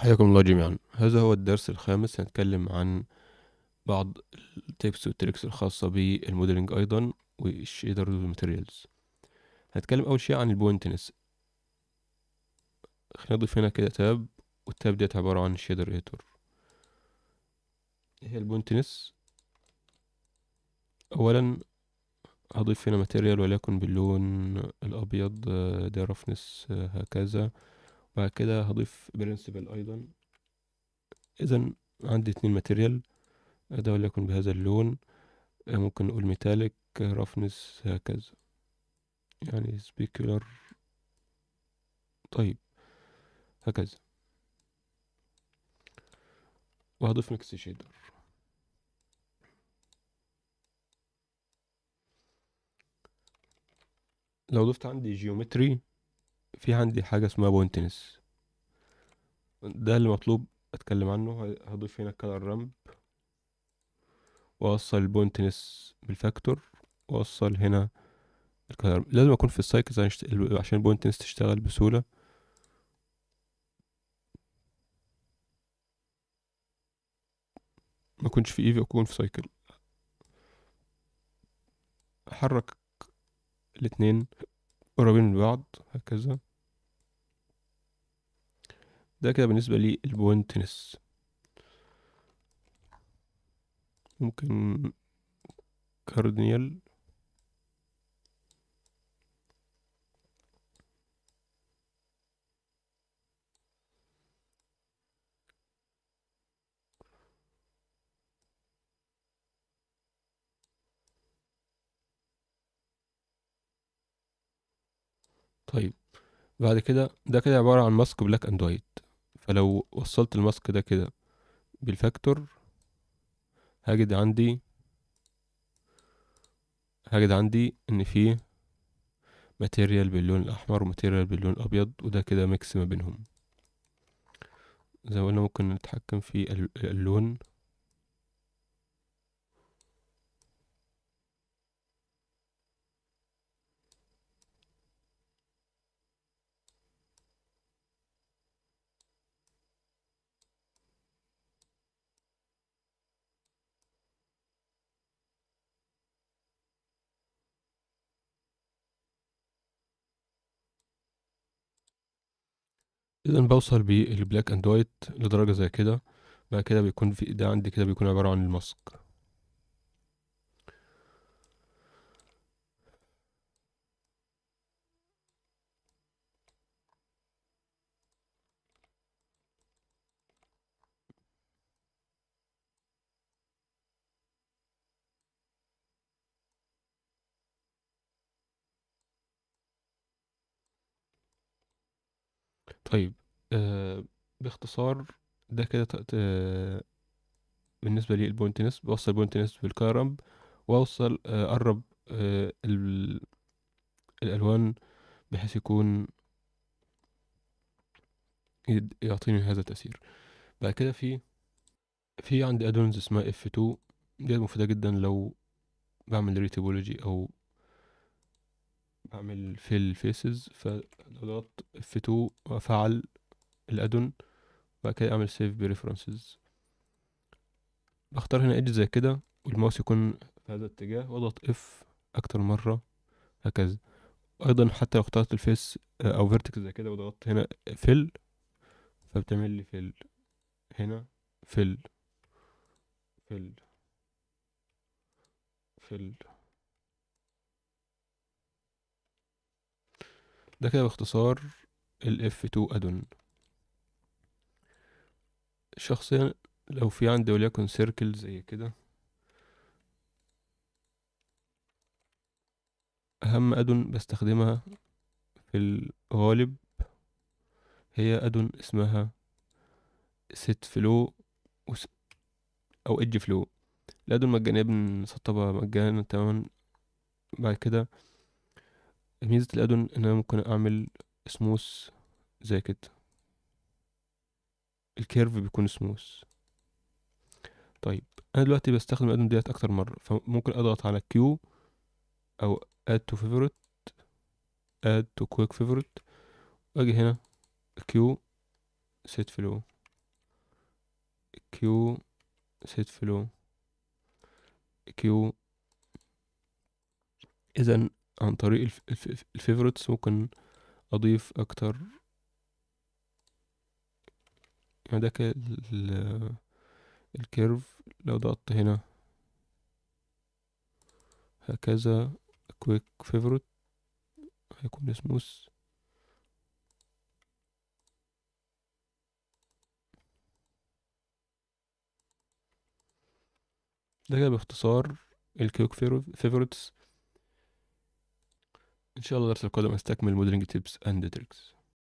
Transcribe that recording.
حياكم الله جميعا هذا هو الدرس الخامس هنتكلم عن بعض التيبس والتريكس الخاصة بالموديلنج أيضا والشيدر والماتيريالز هنتكلم أول شيء عن البوينتنس خلينا نضيف هنا كده تاب والتاب ديت عبارة عن الشيدر ايتور هي البوينتنس أولا هضيف هنا ماتيريال وليكن باللون الأبيض ده آه، رفنس آه، هكذا بعد كده هضيف برنسبل ايضا اذا عندي اتنين ماتيريال ده وليكن بهذا اللون ممكن نقول ميتاليك رفنس هكذا يعني سبيكولر طيب هكذا وهضيف ميكس شيدر لو ضفت عندي جيومتري في عندي حاجة اسمها بوينتنس ده اللي مطلوب اتكلم عنه هضيف هنا كده الرمب واوصل البوينتنس بالفاكتور واوصل هنا الكلام لازم اكون في السايكلز عشان البوينت تنس تشتغل بسهولة ما كنتش في ايفي اكون في سايكل احرك الاتنين قريبين من بعض هكذا ده كده بالنسبة للبوينتنس ممكن كاردينال طيب بعد كده ده كده عبارة عن ماسك بلاك اند وايت فلو وصلت الماسك ده كده بالفاكتور هجد عندي هجد عندي ان فيه ماتيريال باللون الاحمر وماتيريال باللون الابيض وده كده ميكس ما بينهم زي ما قلنا ممكن نتحكم في اللون اذا بوصل بالبلاك اند وايت لدرجه زي كده بعد كده بيكون في ده عندي كده بيكون عباره عن الماسك طيب آه باختصار ده كده آه بالنسبة لي البوينت بوصل بوينت نسب بالكارب وأوصل آه، أقرب آه الألوان بحيث يكون يعطيني هذا التأثير بعد كده في في عندي ادونز اسمها اف 2 دي مفيدة جدا لو بعمل ريتيبولوجي أو اعمل fill faces فضغط F2 وافعل الادون وبعد كده اعمل save بريفرنسز بختار هنا edge زي كده والماوس يكون في هذا الاتجاه واضغط F اكتر مرة هكذا ايضا حتى لو اخترت الفيس آه، او vertex زي كده وضغطت هنا fill فبتعمل لي fill هنا fill fill fill ده كده باختصار ال F2 addon شخصيا لو في عندي وليكن سيركل زي كده أهم أدون بستخدمها في الغالب هي أدون اسمها set flow أو edge flow الأدون مجانية بنسطبها مجانا تماما بعد كده ميزة الادون ان انا ممكن اعمل سموس زي كده الكيرف بيكون سموس طيب انا دلوقتي بستخدم الادون ديت اكتر مرة فممكن اضغط على كيو او add to favorite add to quick favorite واجي هنا كيو set flow كيو set flow كيو اذا عن طريق الفيفوريتس ممكن اضيف اكتر يعني ده كده الكيرف لو ضغطت هنا هكذا كويك فيفوريت هيكون سموس ده كده باختصار الكيوك فيفورتس ان شاء الله درس القادم استكمل موديلنج تيبس اند تريكس